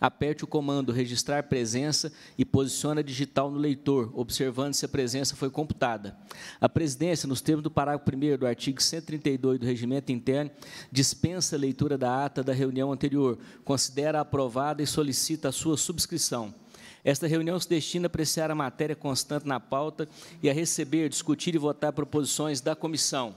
aperte o comando registrar presença e posicione a digital no leitor, observando se a presença foi computada. A presidência, nos termos do parágrafo 1 do artigo 132 do Regimento Interno, dispensa a leitura da ata da reunião anterior, considera aprovada e solicita a sua subscrição. Esta reunião se destina a apreciar a matéria constante na pauta e a receber, discutir e votar proposições da comissão.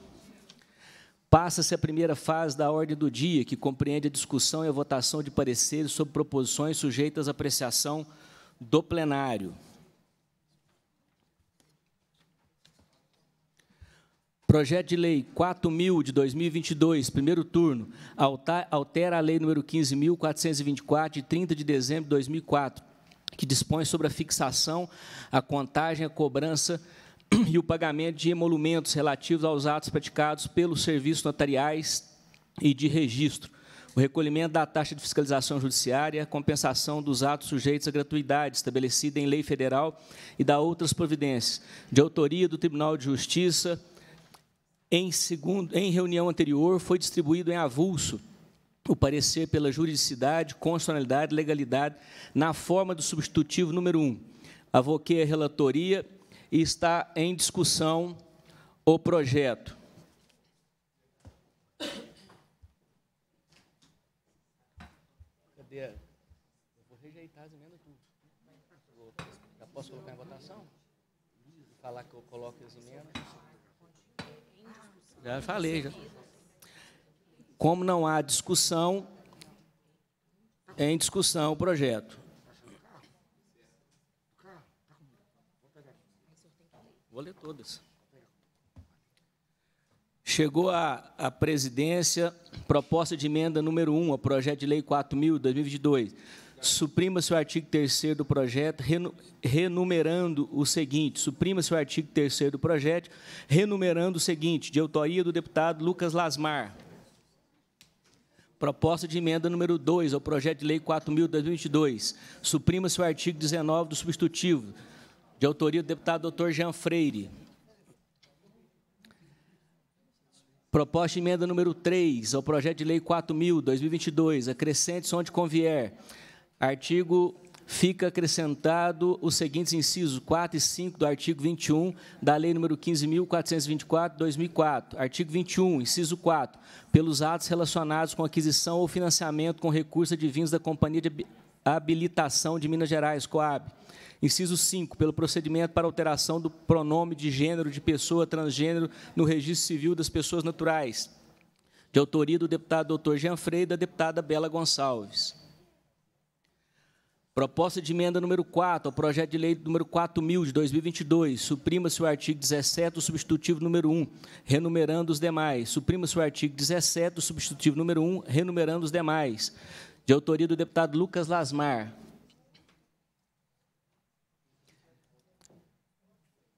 Passa-se a primeira fase da ordem do dia, que compreende a discussão e a votação de pareceres sobre proposições sujeitas à apreciação do plenário. Projeto de Lei 4.000 de 2022, primeiro turno, altera a Lei número 15.424, de 30 de dezembro de 2004, que dispõe sobre a fixação, a contagem, a cobrança e o pagamento de emolumentos relativos aos atos praticados pelos serviços notariais e de registro, o recolhimento da taxa de fiscalização judiciária, compensação dos atos sujeitos à gratuidade estabelecida em lei federal e da outras providências, de autoria do Tribunal de Justiça, em, segundo, em reunião anterior, foi distribuído em avulso o parecer pela juridicidade, constitucionalidade e legalidade na forma do substitutivo número 1. Avoquei a relatoria e está em discussão o projeto. Cadê? Eu vou rejeitar as emendas tudo. Já posso colocar em votação? Falar que eu coloco as emendas? Já falei, já. Como não há discussão, em discussão o projeto. vou ler todas. Chegou à, à presidência proposta de emenda número 1 ao projeto de lei 4.000, 2022. Suprima-se o artigo 3 do projeto, renumerando o seguinte: suprima-se o artigo 3 do projeto, renumerando o seguinte, de autoria do deputado Lucas Lasmar. Proposta de emenda número 2 ao projeto de lei 4.000, 2022. Suprima-se o artigo 19 do substitutivo de autoria do deputado doutor Jean Freire. Proposta de emenda número 3 ao projeto de lei 4.000, 2022, acrescente onde convier. Artigo fica acrescentado os seguintes incisos 4 e 5 do artigo 21 da Lei número 15.424, 2004. Artigo 21, inciso 4. Pelos atos relacionados com aquisição ou financiamento com recursos advindos da Companhia de Habilitação de Minas Gerais, COAB. Inciso 5, pelo procedimento para alteração do pronome de gênero de pessoa transgênero no registro civil das pessoas naturais, de autoria do deputado doutor Jean Freire e da deputada Bela Gonçalves. Proposta de emenda número 4 ao projeto de lei número 4000 de 2022. Suprima-se o artigo 17 substitutivo número 1, renumerando os demais. Suprima-se o artigo 17 substitutivo número 1, renumerando os demais. De autoria do deputado Lucas Lasmar.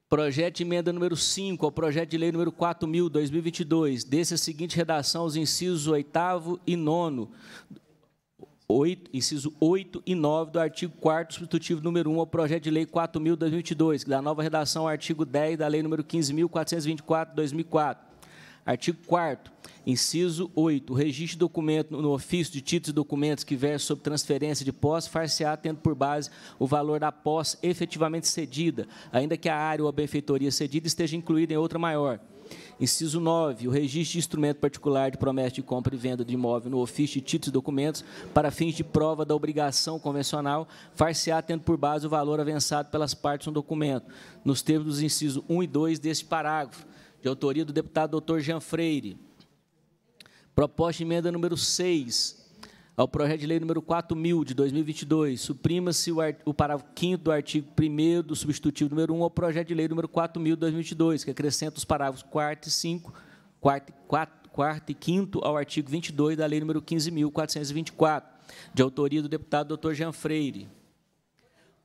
Projeto de emenda número 5 ao projeto de lei número 4.000, 2022. Desse a seguinte redação aos incisos 8 e 9, 8, inciso 8 e 9 do artigo 4 substitutivo número 1 ao projeto de lei 4.000, 2022, que nova redação ao artigo 10 da lei número 15.424, 2004 Artigo 4 Inciso 8. O registro de documento no ofício de títulos e documentos que versa sobre transferência de posse far-se-á tendo por base o valor da posse efetivamente cedida, ainda que a área ou a benfeitoria cedida esteja incluída em outra maior. Inciso 9. O registro de instrumento particular de promessa de compra e venda de imóvel no ofício de títulos e documentos para fins de prova da obrigação convencional far-se-á tendo por base o valor avançado pelas partes no documento, nos termos dos incisos 1 e 2 deste parágrafo de autoria do deputado doutor Jean Freire. Proposta de emenda número 6 ao projeto de lei número 4.000, de 2022. Suprima-se o, o parágrafo 5 do artigo 1 do substitutivo número 1 ao projeto de lei número 4.000, de 2022, que acrescenta os parágrafos 4 e 5, 4, 4, 4 e 5 ao artigo 22 da lei número 15.424, de autoria do deputado doutor Jean Freire.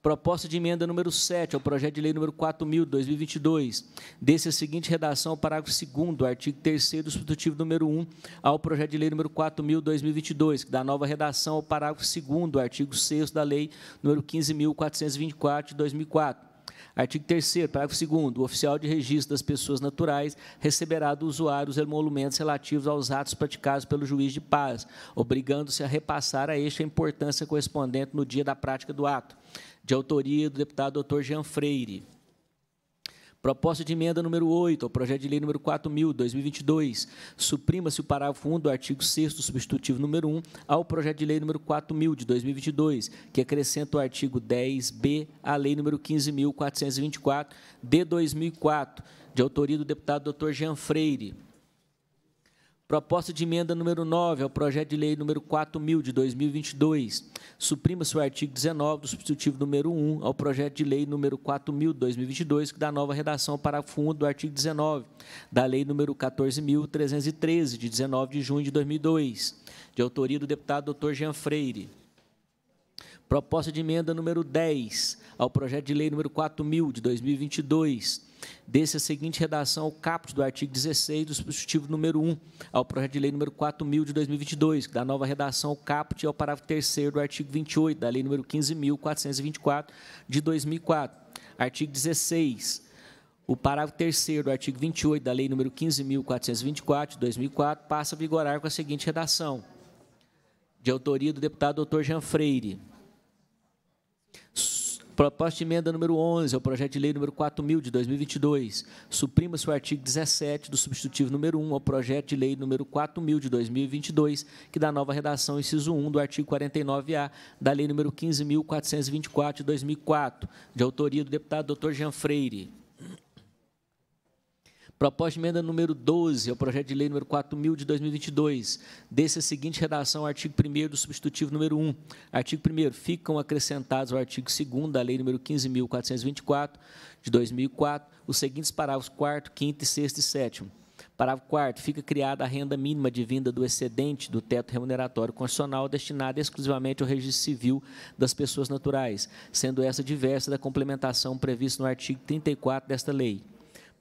Proposta de emenda número 7 ao projeto de lei número 4.000, 2022. Desse a seguinte redação ao parágrafo 2 artigo 3 do substitutivo número 1 ao projeto de lei número 4.000, 2022, que dá nova redação ao parágrafo 2 artigo 6 da lei número 15.424, de 2004. Artigo 3 parágrafo 2 o oficial de registro das pessoas naturais receberá do usuário os emolumentos relativos aos atos praticados pelo juiz de paz, obrigando-se a repassar a este a importância correspondente no dia da prática do ato de autoria do deputado doutor Jean Freire. Proposta de emenda número 8 ao projeto de lei número 4.000, 2022. Suprima-se o parágrafo 1 do artigo 6 substitutivo número 1 ao projeto de lei número 4.000, de 2022, que acrescenta o artigo 10b à lei número 15.424, de 2004, de autoria do deputado Dr. Jean Freire. Proposta de emenda número 9 ao projeto de lei número 4.000 de 2022. Suprima-se o artigo 19 do substitutivo número 1 ao projeto de lei número 4.000 de 2022, que dá nova redação para fundo do artigo 19 da lei número 14.313, de 19 de junho de 2002, de autoria do deputado Dr. Jean Freire. Proposta de emenda número 10 ao projeto de lei número 4.000 de 2022 Desse a seguinte redação ao caput do artigo 16 do substitutivo número 1 ao projeto de lei número 4.000 de 2022, que dá nova redação ao caput ao é parágrafo 3 do artigo 28 da lei número 15.424 de 2004. Artigo 16. O parágrafo 3 do artigo 28 da Lei nº 15.424, de 2004, passa a vigorar com a seguinte redação, de autoria do deputado Dr. Jean Freire. Proposta de emenda número 11 é ao projeto de lei número 4.000 de 2022. Suprima-se o artigo 17 do substitutivo número 1 ao projeto de lei número 4.000 de 2022, que dá nova redação inciso 1 do artigo 49-A da lei número 15.424 de 2004, de autoria do deputado Dr. Jean Freire. Proposta de emenda número 12 ao é projeto de lei número 4.000 de 2022. Desse a seguinte redação ao artigo 1 do substitutivo número 1. Artigo 1 Ficam acrescentados ao artigo 2 da lei número 15.424 de 2004 os seguintes parágrafos 4, 5, 6 e 7 Parágrafo 4 Fica criada a renda mínima de vinda do excedente do teto remuneratório constitucional destinada exclusivamente ao registro civil das pessoas naturais, sendo essa diversa da complementação prevista no artigo 34 desta lei.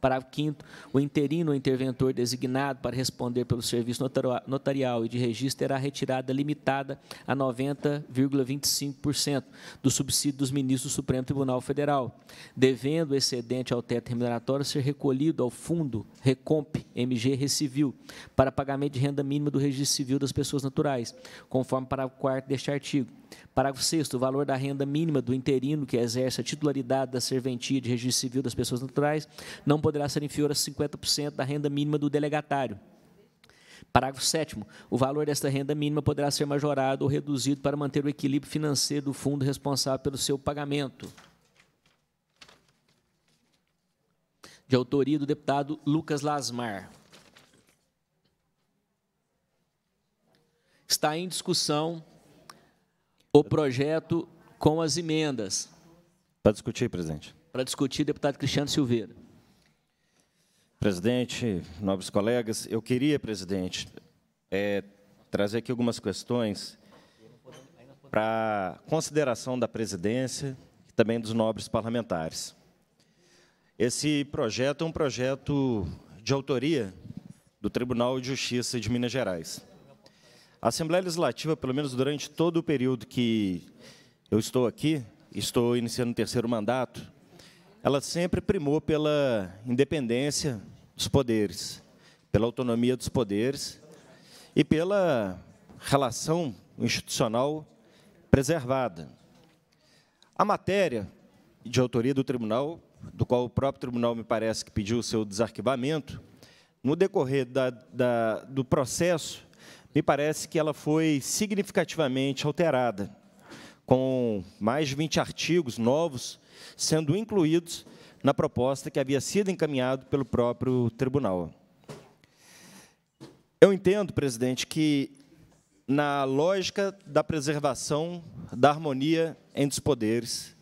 Parágrafo 5 O interino ou interventor designado para responder pelo serviço notarial e de registro terá retirada limitada a 90,25% do subsídio dos ministros do Supremo Tribunal Federal, devendo o excedente ao teto remuneratório ser recolhido ao fundo Recomp MG Recivil para pagamento de renda mínima do registro civil das pessoas naturais, conforme parágrafo 4 deste artigo. Parágrafo 6 o valor da renda mínima do interino que exerce a titularidade da serventia de registro civil das pessoas naturais não poderá ser inferior a 50% da renda mínima do delegatário. Parágrafo 7 o valor desta renda mínima poderá ser majorado ou reduzido para manter o equilíbrio financeiro do fundo responsável pelo seu pagamento. De autoria do deputado Lucas Lasmar. Está em discussão o projeto com as emendas. Para discutir, presidente. Para discutir, deputado Cristiano Silveira. Presidente, nobres colegas, eu queria, presidente, é, trazer aqui algumas questões para consideração da presidência e também dos nobres parlamentares. Esse projeto é um projeto de autoria do Tribunal de Justiça de Minas Gerais. A Assembleia Legislativa, pelo menos durante todo o período que eu estou aqui, estou iniciando o terceiro mandato, ela sempre primou pela independência dos poderes, pela autonomia dos poderes e pela relação institucional preservada. A matéria de autoria do tribunal, do qual o próprio tribunal me parece que pediu o seu desarquivamento, no decorrer da, da, do processo me parece que ela foi significativamente alterada, com mais de 20 artigos novos sendo incluídos na proposta que havia sido encaminhado pelo próprio tribunal. Eu entendo, presidente, que na lógica da preservação da harmonia entre os poderes,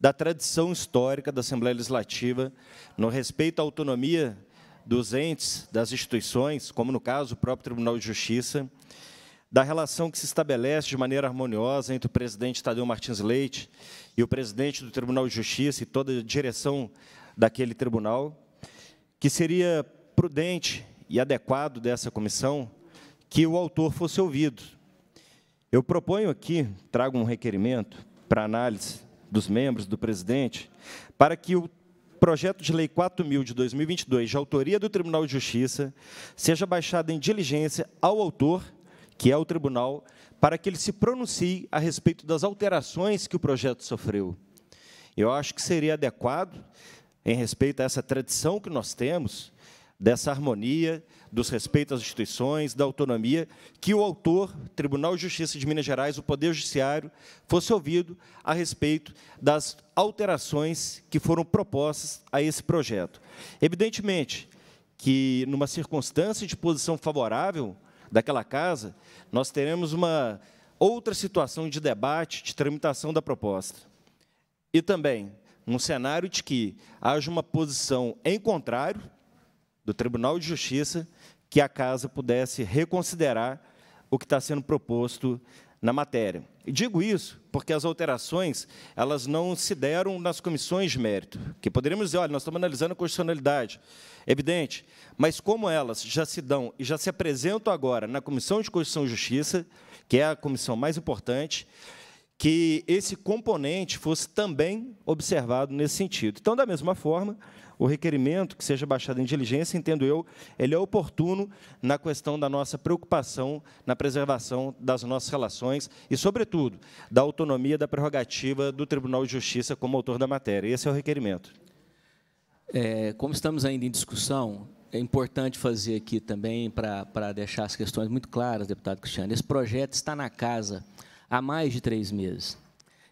da tradição histórica da Assembleia Legislativa, no respeito à autonomia dos entes, das instituições, como no caso o próprio Tribunal de Justiça, da relação que se estabelece de maneira harmoniosa entre o presidente Tadeu Martins Leite e o presidente do Tribunal de Justiça e toda a direção daquele tribunal, que seria prudente e adequado dessa comissão que o autor fosse ouvido. Eu proponho aqui, trago um requerimento para análise dos membros, do presidente, para que o projeto de lei 4000 de 2022, de autoria do Tribunal de Justiça, seja baixado em diligência ao autor, que é o tribunal, para que ele se pronuncie a respeito das alterações que o projeto sofreu. Eu acho que seria adequado, em respeito a essa tradição que nós temos, dessa harmonia, dos respeitos às instituições, da autonomia, que o autor, Tribunal de Justiça de Minas Gerais, o Poder Judiciário, fosse ouvido a respeito das alterações que foram propostas a esse projeto. Evidentemente que, numa circunstância de posição favorável daquela casa, nós teremos uma outra situação de debate, de tramitação da proposta. E também, num cenário de que haja uma posição em contrário, do Tribunal de Justiça que a Casa pudesse reconsiderar o que está sendo proposto na matéria. E digo isso porque as alterações elas não se deram nas comissões de mérito, que poderíamos dizer, olha, nós estamos analisando a constitucionalidade, é evidente, mas como elas já se dão e já se apresentam agora na Comissão de Constituição e Justiça, que é a comissão mais importante, que esse componente fosse também observado nesse sentido. Então, da mesma forma, o requerimento que seja baixado em diligência, entendo eu, ele é oportuno na questão da nossa preocupação na preservação das nossas relações e, sobretudo, da autonomia da prerrogativa do Tribunal de Justiça como autor da matéria. Esse é o requerimento. É, como estamos ainda em discussão, é importante fazer aqui também, para, para deixar as questões muito claras, deputado Cristiano, esse projeto está na casa há mais de três meses.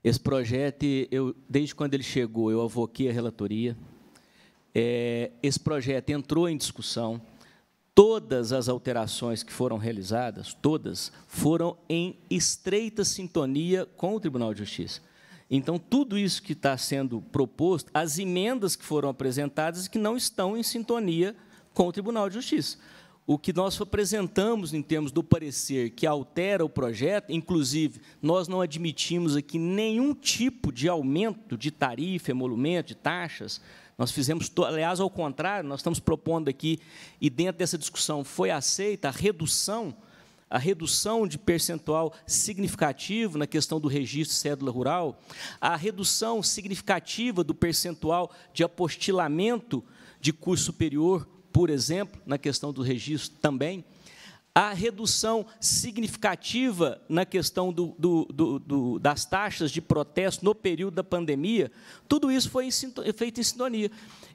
Esse projeto, eu, desde quando ele chegou, eu avoquei a relatoria, é, esse projeto entrou em discussão. Todas as alterações que foram realizadas, todas, foram em estreita sintonia com o Tribunal de Justiça. Então, tudo isso que está sendo proposto, as emendas que foram apresentadas que não estão em sintonia com o Tribunal de Justiça. O que nós apresentamos em termos do parecer que altera o projeto, inclusive, nós não admitimos aqui nenhum tipo de aumento de tarifa, emolumento, de taxas, nós fizemos, aliás, ao contrário, nós estamos propondo aqui, e dentro dessa discussão foi aceita a redução, a redução de percentual significativo na questão do registro de cédula rural, a redução significativa do percentual de apostilamento de curso superior, por exemplo, na questão do registro também a redução significativa na questão do, do, do, das taxas de protesto no período da pandemia, tudo isso foi feito em sintonia.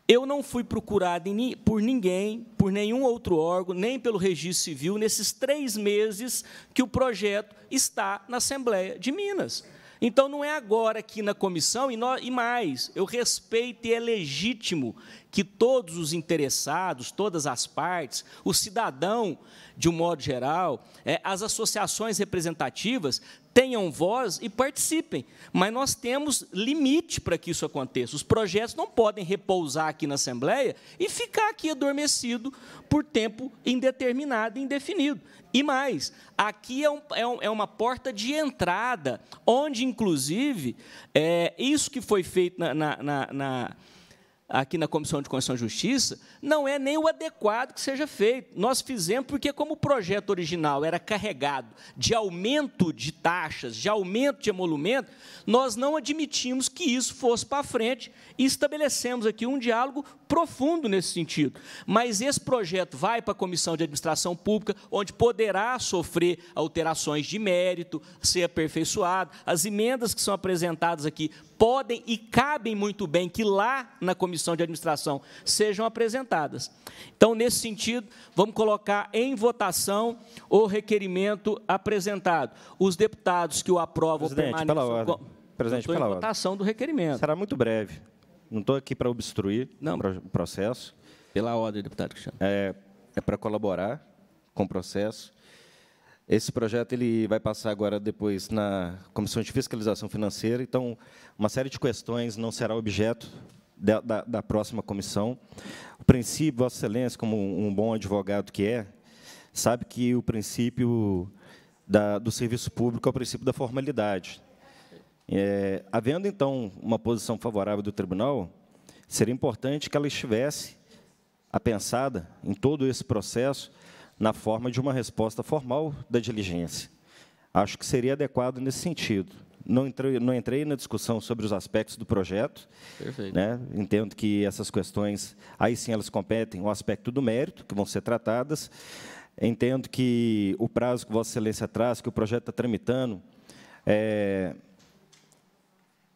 Eu não fui procurado por ninguém, por nenhum outro órgão, nem pelo Registro Civil, nesses três meses que o projeto está na Assembleia de Minas. Então não é agora aqui na comissão, e, nós, e mais, eu respeito e é legítimo que todos os interessados, todas as partes, o cidadão, de um modo geral, é, as associações representativas tenham voz e participem. Mas nós temos limite para que isso aconteça. Os projetos não podem repousar aqui na Assembleia e ficar aqui adormecido por tempo indeterminado e indefinido. E mais, aqui é, um, é, um, é uma porta de entrada, onde, inclusive, é, isso que foi feito na, na, na, na aqui na Comissão de Constituição e Justiça, não é nem o adequado que seja feito. Nós fizemos porque, como o projeto original era carregado de aumento de taxas, de aumento de emolumento, nós não admitimos que isso fosse para frente e estabelecemos aqui um diálogo profundo nesse sentido. Mas esse projeto vai para a Comissão de Administração Pública, onde poderá sofrer alterações de mérito, ser aperfeiçoado. As emendas que são apresentadas aqui podem e cabem muito bem que lá na Comissão de Administração sejam apresentadas. Então, nesse sentido, vamos colocar em votação o requerimento apresentado. Os deputados que o aprovam Presidente, Pela ordem. Presidente, pela votação do requerimento. Será muito breve. Não estou aqui para obstruir não. o processo. Pela ordem, deputado Cristiano. É, é para colaborar com o processo. Esse projeto ele vai passar agora depois na Comissão de Fiscalização Financeira, então uma série de questões não será objeto da, da, da próxima comissão. O princípio, Vossa Excelência, como um bom advogado que é, sabe que o princípio da, do serviço público é o princípio da formalidade. É, havendo, então, uma posição favorável do tribunal, seria importante que ela estivesse apensada em todo esse processo na forma de uma resposta formal da diligência. Acho que seria adequado nesse sentido. Não entrei, não entrei na discussão sobre os aspectos do projeto. Né? Entendo que essas questões, aí sim elas competem o aspecto do mérito, que vão ser tratadas. Entendo que o prazo que Vossa Excelência traz, que o projeto está tramitando, é,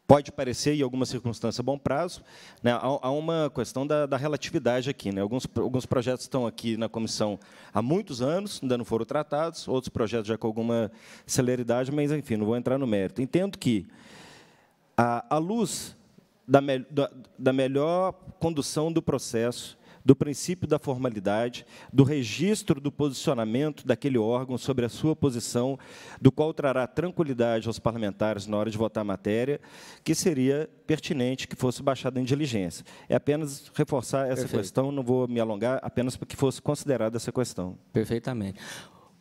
pode parecer, em alguma circunstância, bom prazo. Né? Há, uma questão da, da relatividade aqui. Né? Alguns, alguns projetos estão aqui na comissão há muitos anos, ainda não foram tratados, outros projetos já com alguma celeridade, mas, enfim, não vou entrar no mérito. Entendo que, à luz da, me, da, da melhor condução do processo, do princípio da formalidade, do registro do posicionamento daquele órgão sobre a sua posição, do qual trará tranquilidade aos parlamentares na hora de votar a matéria, que seria pertinente que fosse baixada em diligência. É apenas reforçar essa Perfeito. questão, não vou me alongar, apenas para que fosse considerada essa questão. Perfeitamente.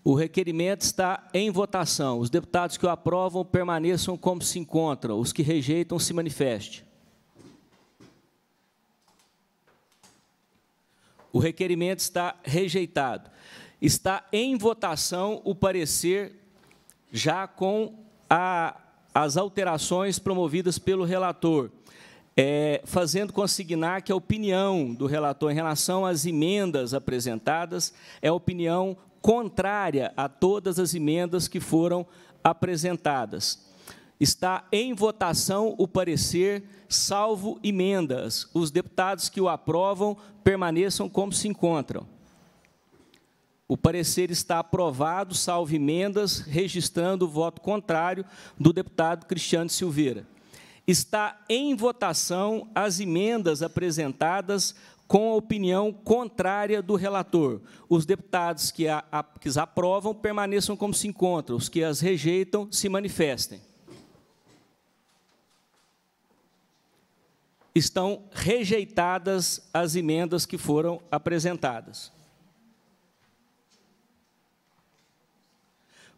O requerimento está em votação. Os deputados que o aprovam permaneçam como se encontram. Os que rejeitam se manifeste. O requerimento está rejeitado. Está em votação o parecer já com a, as alterações promovidas pelo relator, é, fazendo consignar que a opinião do relator em relação às emendas apresentadas é opinião contrária a todas as emendas que foram apresentadas. Está em votação o parecer, salvo emendas. Os deputados que o aprovam permaneçam como se encontram. O parecer está aprovado, salvo emendas, registrando o voto contrário do deputado Cristiano Silveira. Está em votação as emendas apresentadas com a opinião contrária do relator. Os deputados que, que as aprovam permaneçam como se encontram, os que as rejeitam se manifestem. estão rejeitadas as emendas que foram apresentadas.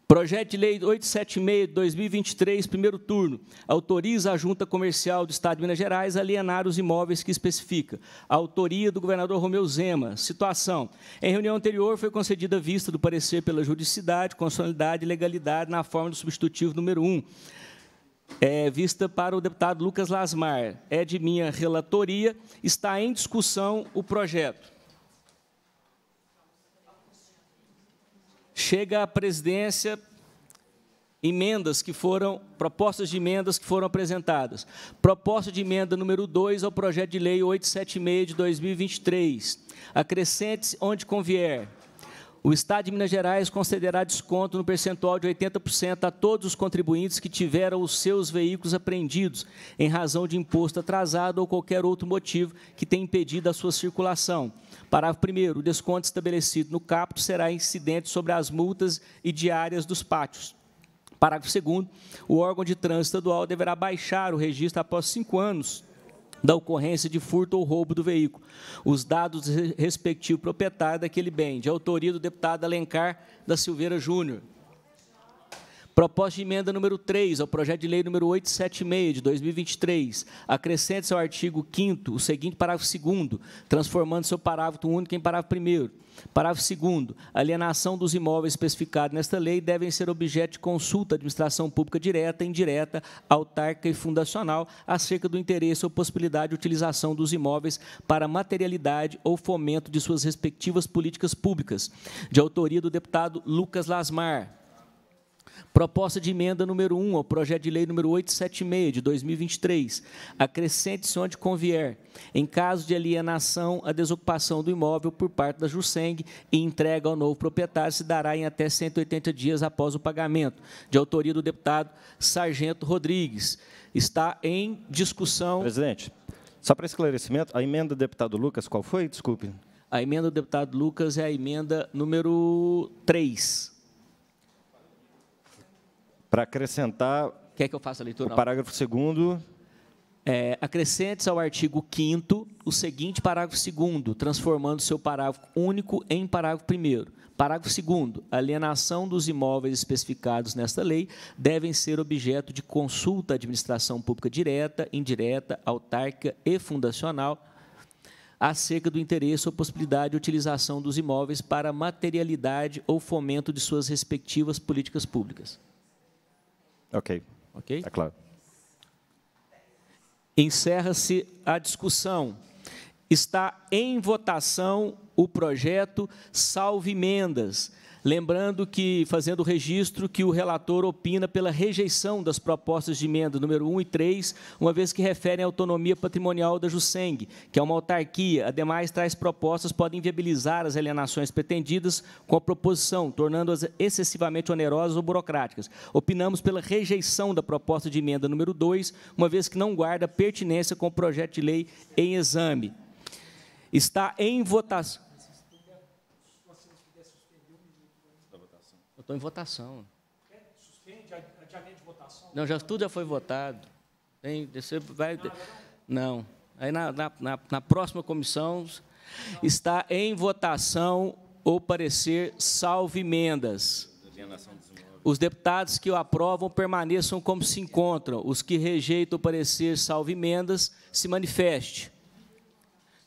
Projeto de Lei 876 de 2023, primeiro turno, autoriza a Junta Comercial do Estado de Minas Gerais a alienar os imóveis que especifica. autoria do governador Romeu Zema. Situação. Em reunião anterior, foi concedida vista do parecer pela juridicidade, constitucionalidade e legalidade na forma do substitutivo número 1 é, vista para o deputado Lucas Lasmar. É de minha relatoria. Está em discussão o projeto. Chega à presidência emendas que foram, propostas de emendas que foram apresentadas. Proposta de emenda número 2 ao projeto de lei 876 de 2023. Acrescente-se onde convier o Estado de Minas Gerais concederá desconto no percentual de 80% a todos os contribuintes que tiveram os seus veículos apreendidos em razão de imposto atrasado ou qualquer outro motivo que tenha impedido a sua circulação. Parágrafo 1 O desconto estabelecido no caput será incidente sobre as multas e diárias dos pátios. Parágrafo 2 O órgão de trânsito estadual deverá baixar o registro após cinco anos da ocorrência de furto ou roubo do veículo, os dados respectivo proprietário daquele bem, de autoria do deputado Alencar da Silveira Júnior. Proposta de emenda número 3 ao projeto de lei número 876 de 2023. Acrescente-se ao artigo 5 o seguinte parágrafo 2 transformando seu parágrafo único em parágrafo 1 Parágrafo 2 alienação dos imóveis especificados nesta lei devem ser objeto de consulta à administração pública direta, indireta, autárquica e fundacional acerca do interesse ou possibilidade de utilização dos imóveis para materialidade ou fomento de suas respectivas políticas públicas. De autoria do deputado Lucas Lasmar. Proposta de emenda número 1 ao projeto de lei número 876 de 2023. Acrescente-se onde convier, em caso de alienação, a desocupação do imóvel por parte da Juseng e entrega ao novo proprietário se dará em até 180 dias após o pagamento, de autoria do deputado Sargento Rodrigues. Está em discussão. Presidente, só para esclarecimento, a emenda do deputado Lucas, qual foi? Desculpe. A emenda do deputado Lucas é a emenda número 3. Para acrescentar. Quer que eu faça a leitura? O parágrafo 2. É, Acrescente-se ao artigo 5 o seguinte parágrafo 2, transformando seu parágrafo único em parágrafo 1. Parágrafo 2. alienação dos imóveis especificados nesta lei devem ser objeto de consulta à administração pública direta, indireta, autárquica e fundacional acerca do interesse ou possibilidade de utilização dos imóveis para materialidade ou fomento de suas respectivas políticas públicas. Ok. Ok? Tá claro. Encerra-se a discussão. Está em votação o projeto Salve Emendas. Lembrando que, fazendo o registro, que o relator opina pela rejeição das propostas de emenda número 1 e 3, uma vez que referem à autonomia patrimonial da Jusseng, que é uma autarquia. Ademais, tais propostas podem viabilizar as alienações pretendidas com a proposição, tornando-as excessivamente onerosas ou burocráticas. Opinamos pela rejeição da proposta de emenda número 2, uma vez que não guarda pertinência com o projeto de lei em exame. Está em votação Estou em votação. Suspende adiamento de votação? Não, já, tudo já foi votado. Tem, você vai, não. Aí na, na, na, na próxima comissão não. está em votação o parecer salvo emendas. Os deputados que o aprovam permaneçam como se encontram. Os que rejeitam o parecer salvo emendas se manifeste.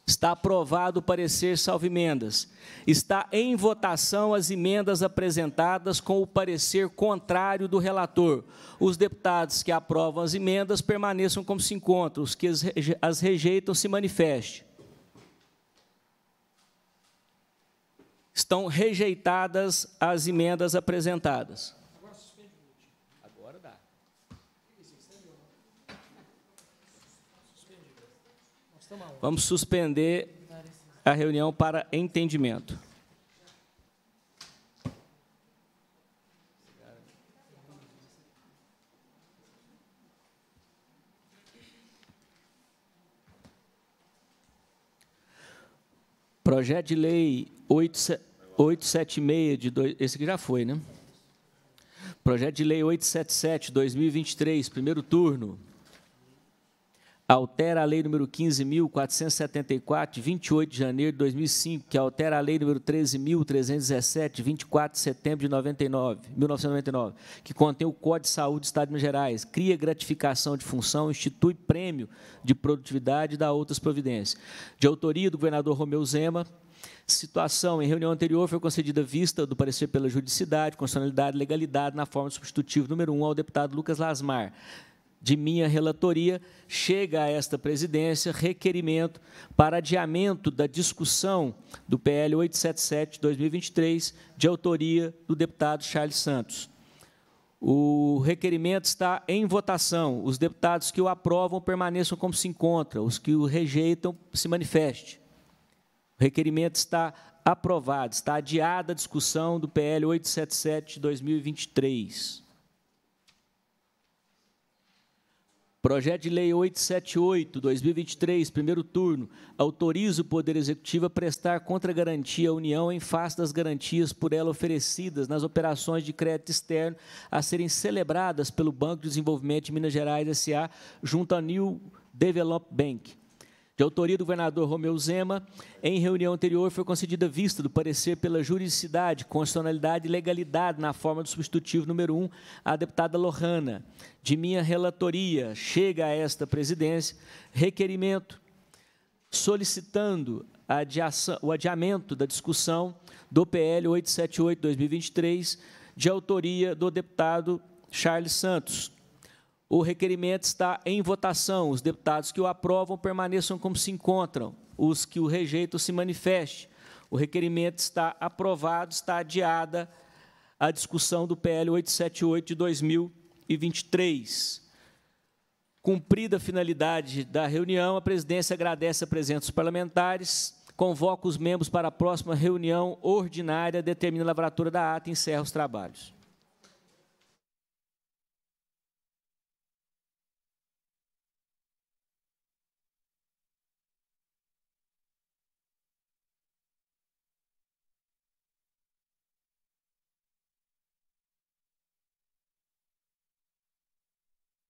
Está aprovado o parecer salvo emendas. Está em votação as emendas apresentadas com o parecer contrário do relator. Os deputados que aprovam as emendas permaneçam como se encontram, os que as rejeitam se manifeste. Estão rejeitadas as emendas apresentadas. Agora dá. Vamos suspender a reunião para entendimento. Projeto de lei 876 de dois, esse que já foi, né? Projeto de lei 877 2023, primeiro turno altera a lei número 15.474, 28 de janeiro de 2005, que altera a lei número 13.317, 24 de setembro de 99, 1999, que contém o Código de Saúde do Estado de Minas Gerais, cria gratificação de função, institui prêmio de produtividade e dá outras providências. De autoria do governador Romeu Zema, situação em reunião anterior foi concedida vista do parecer pela judicidade, constitucionalidade e legalidade na forma substitutiva número 1 ao deputado Lucas Lasmar, de minha relatoria, chega a esta presidência requerimento para adiamento da discussão do PL 877-2023, de autoria do deputado Charles Santos. O requerimento está em votação. Os deputados que o aprovam permaneçam como se encontra, os que o rejeitam se manifeste. O requerimento está aprovado, está adiada a discussão do PL 877 de 2023. Projeto de Lei 878, 2023, primeiro turno, autoriza o Poder Executivo a prestar contra garantia à União em face das garantias por ela oferecidas nas operações de crédito externo a serem celebradas pelo Banco de Desenvolvimento de Minas Gerais S.A. junto à New Develop Bank de autoria do governador Romeu Zema, em reunião anterior foi concedida vista do parecer pela juridicidade, constitucionalidade e legalidade na forma do substitutivo número 1 à deputada Lohana. De minha relatoria, chega a esta presidência requerimento solicitando o adiamento da discussão do PL 878-2023, de autoria do deputado Charles Santos, o requerimento está em votação. Os deputados que o aprovam permaneçam como se encontram. Os que o rejeitam se manifestem. O requerimento está aprovado, está adiada a discussão do PL 878 de 2023. Cumprida a finalidade da reunião, a presidência agradece a presença dos parlamentares, convoca os membros para a próxima reunião ordinária, determina a lavratura da ata e encerra os trabalhos.